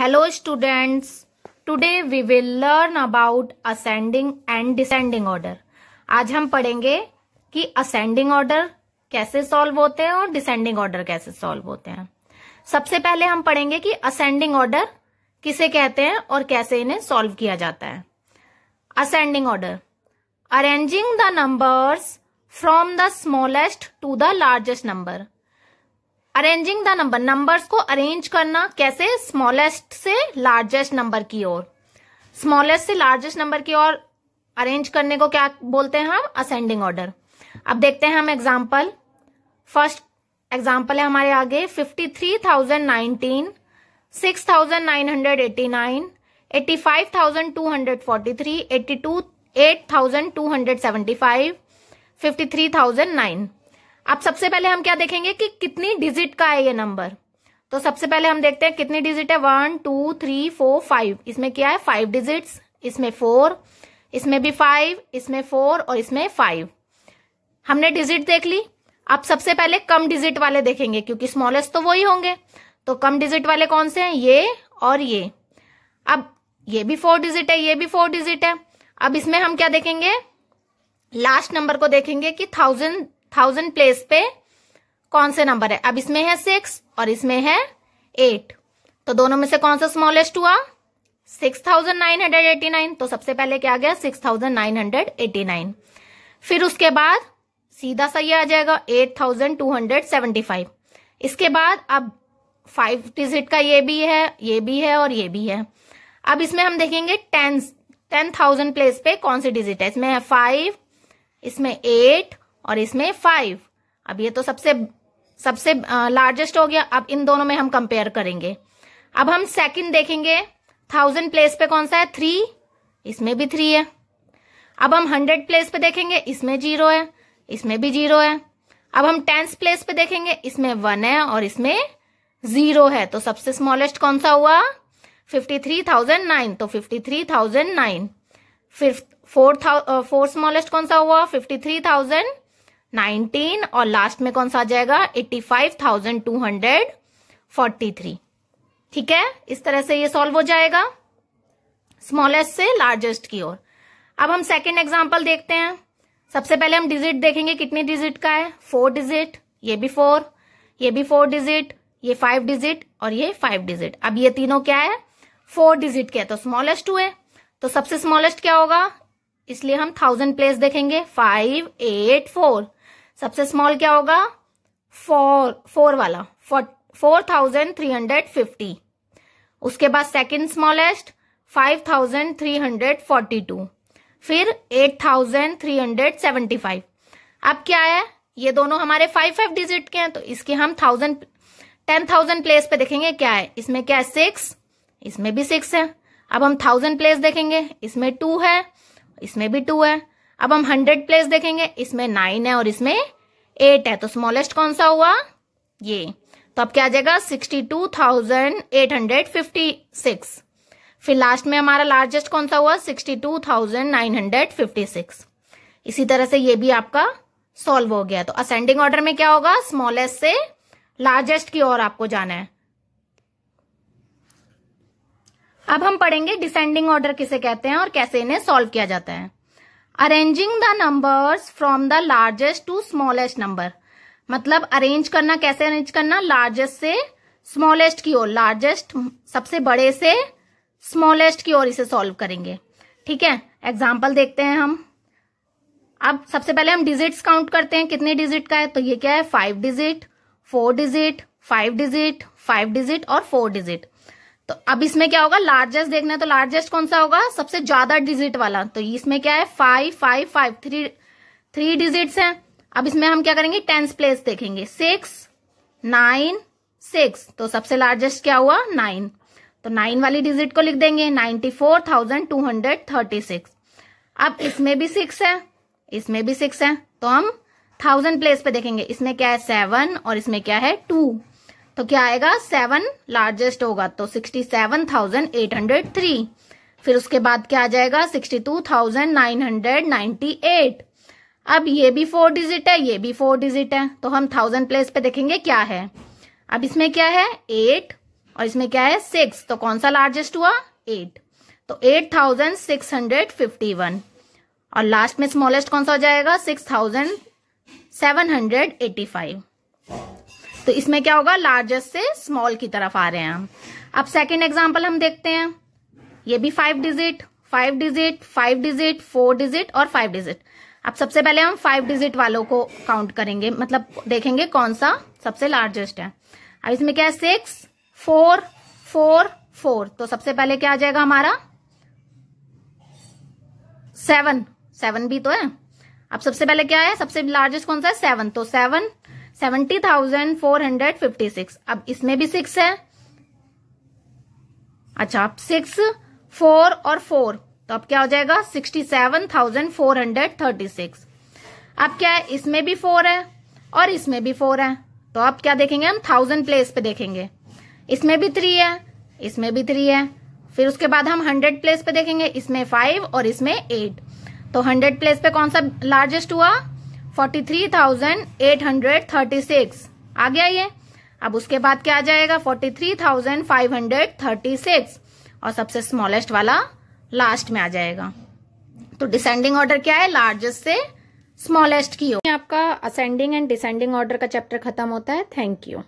hello students today we will learn about ascending and descending order आज हम पढ़ेंगे कि असेंडिंग ऑर्डर कैसे सॉल्व होते हैं और डिसेंडिंग ऑर्डर कैसे सॉल्व होते हैं सबसे पहले हम पढ़ेंगे कि असेंडिंग ऑर्डर किसे कहते हैं और कैसे इन्हें सॉल्व किया जाता है ascending order arranging the numbers from the smallest to the largest number arranging the number numbers को अरेंज करना कैसे स्मॉलेस्ट से लार्जेस्ट नंबर की ओर स्मॉलेस्ट से लार्जेस्ट नंबर की ओर अरेंज करने को क्या बोलते हैं हम असेंडिंग ऑर्डर अब देखते हैं हम एग्जाम्पल फर्स्ट एग्जाम्पल है हमारे आगे fifty three thousand nineteen six thousand nine hundred eighty nine eighty five thousand two hundred forty three eighty two eight thousand two hundred seventy five fifty three thousand nine अब सबसे पहले हम क्या देखेंगे कि कितनी डिजिट का है ये नंबर तो सबसे पहले हम देखते हैं कितनी डिजिट है one two three four five इसमें क्या है फाइव डिजिट्स इसमें फोर इसमें भी फाइव इसमें फोर और इसमें फाइव हमने डिजिट देख ली अब सबसे पहले कम डिजिट वाले देखेंगे क्योंकि स्मॉलेस्ट तो वही होंगे तो कम डिजिट वाले कौन से हैं ये और ये अब ये भी फोर डिजिट है ये भी फोर डिजिट है अब इसमें हम क्या देखेंगे लास्ट नंबर को देखेंगे कि थाउजेंड थाउजेंड प्लेस पे कौन से नंबर है अब इसमें है सिक्स और इसमें है एट तो दोनों में से कौन सा स्मॉलेस्ट हुआ six thousand nine hundred eighty nine तो सबसे पहले क्या आ गया six thousand nine hundred eighty nine फिर उसके बाद सीधा सा ये आ जाएगा eight thousand two hundred seventy five इसके बाद अब फाइव डिजिट का ये भी है ये भी है और ये भी है अब इसमें हम देखेंगे टेन टेन थाउजेंड प्लेस पे कौन सी डिजिट है इसमें है फाइव इसमें एट और इसमें फाइव अब ये तो सबसे सबसे लार्जेस्ट हो गया अब इन दोनों में हम कंपेयर करेंगे अब हम सेकंड देखेंगे थाउजेंड प्लेस पे कौन सा है थ्री इसमें भी थ्री है अब हम हंड्रेड प्लेस पे देखेंगे इसमें जीरो है इसमें भी जीरो है अब हम टेंथ प्लेस पे देखेंगे इसमें वन है और इसमें जीरो है तो सबसे स्मॉलेस्ट कौन सा हुआ फिफ्टी थ्री थाउजेंड नाइन तो fifty three thousand nine fifth fourth fourth smallest कौन सा हुआ फिफ्टी थ्री थाउजेंड नाइनटीन और लास्ट में कौन सा आ जाएगा eighty five thousand two hundred forty three ठीक है इस तरह से ये सॉल्व हो जाएगा स्मॉलेस्ट से लार्जेस्ट की ओर अब हम सेकेंड एग्जाम्पल देखते हैं सबसे पहले हम डिजिट देखेंगे कितने डिजिट का है फोर डिजिट ये भी फोर ये भी फोर डिजिट ये फाइव डिजिट और ये फाइव डिजिट अब ये तीनों क्या है फोर डिजिट के है तो स्मॉलेस्ट हुए तो सबसे स्मॉलेस्ट क्या होगा इसलिए हम थाउजेंड प्लेस देखेंगे फाइव एट फोर सबसे स्मॉल क्या होगा फोर फोर वाला four thousand three hundred fifty उसके बाद second smallest five thousand three hundred forty two फिर eight thousand three hundred seventy five अब क्या है ये दोनों हमारे फाइव फाइव डिजिट के हैं तो इसके हम थाउजेंड टेन थाउजेंड प्लेस पे देखेंगे क्या है इसमें क्या है सिक्स इसमें भी सिक्स है अब हम थाउजेंड प्लेस देखेंगे इसमें टू है इसमें भी टू है अब हम हंड्रेड प्लेस देखेंगे इसमें नाइन है और इसमें एट है तो स्मॉलेस्ट कौन सा हुआ ये तो अब क्या आ जाएगा sixty two thousand eight hundred fifty six फिर लास्ट में हमारा लार्जेस्ट कौन सा हुआ sixty two thousand nine hundred fifty six इसी तरह से ये भी आपका सॉल्व हो गया तो असेंडिंग ऑर्डर में क्या होगा स्मॉलेस्ट से लार्जेस्ट की ओर आपको जाना है अब हम पढ़ेंगे डिसेंडिंग ऑर्डर किसे कहते हैं और कैसे इन्हें सॉल्व किया जाता है arranging the numbers from the largest to smallest number मतलब अरेंज करना कैसे अरेंज करना लार्जेस्ट से स्मॉलेस्ट की ओर लार्जेस्ट सबसे बड़े से स्मॉलेस्ट की ओर इसे सॉल्व करेंगे ठीक है एग्जाम्पल देखते हैं हम अब सबसे पहले हम डिजिट्स काउंट करते हैं कितने डिजिट का है तो ये क्या है five digit four digit five digit five digit और फोर डिजिट तो अब इसमें क्या होगा लार्जेस्ट देखना है तो लार्जेस्ट कौन सा होगा सबसे ज्यादा डिजिट वाला तो इसमें क्या है five five five three three digit है अब इसमें हम क्या करेंगे टेंस प्लेस देखेंगे सिक्स नाइन सिक्स तो सबसे लार्जेस्ट क्या हुआ नाइन तो नाइन वाली डिजिट को लिख देंगे ninety four thousand two hundred thirty six अब इसमें भी सिक्स है इसमें भी सिक्स है तो हम थाउजेंड प्लेस पे देखेंगे इसमें क्या है सेवन और इसमें क्या है टू तो क्या आएगा सेवन लार्जेस्ट होगा तो sixty seven thousand eight hundred three फिर उसके बाद क्या आ जाएगा sixty two thousand nine hundred ninety eight अब ये भी फोर डिजिट है ये भी फोर डिजिट है तो हम थाउजेंड प्लेस पे देखेंगे क्या है अब इसमें क्या है एट और इसमें क्या है सिक्स तो कौन सा लार्जेस्ट हुआ एट तो eight thousand six hundred fifty one और लास्ट में स्मॉलेस्ट कौन सा हो जाएगा six thousand seven hundred eighty five तो इसमें क्या होगा लार्जेस्ट से स्मॉल की तरफ आ रहे हैं हम अब सेकेंड एग्जाम्पल हम देखते हैं ये भी five digit five digit five digit four digit और फाइव डिजिट अब सबसे पहले हम फाइव डिजिट वालों को काउंट करेंगे मतलब देखेंगे कौन सा सबसे लार्जेस्ट है अब इसमें क्या है सिक्स फोर फोर फोर तो सबसे पहले क्या आ जाएगा हमारा सेवन सेवन भी तो है अब सबसे पहले क्या है सबसे लार्जेस्ट कौन सा है सेवन तो seven seventy thousand four hundred fifty six अब इसमें भी सिक्स है अच्छा अब सिक्स फोर और फोर तो अब क्या हो जाएगा sixty seven thousand four hundred thirty six अब क्या है इसमें भी फोर है और इसमें भी फोर है तो अब क्या देखेंगे हम थाउजेंड प्लेस पे देखेंगे इसमें भी थ्री है इसमें भी थ्री है फिर उसके बाद हम हंड्रेड प्लेस पे देखेंगे इसमें फाइव और इसमें एट तो हंड्रेड प्लेस पे कौन सा लार्जेस्ट हुआ forty three thousand eight hundred thirty six आ गया ये अब उसके बाद क्या आ जाएगा forty three thousand five hundred thirty six और सबसे स्मॉलेस्ट वाला लास्ट में आ जाएगा तो डिसेंडिंग ऑर्डर क्या है लार्जेस्ट से स्मॉलेस्ट की हो आपका असेंडिंग एंड डिसेंडिंग ऑर्डर का चैप्टर खत्म होता है थैंक यू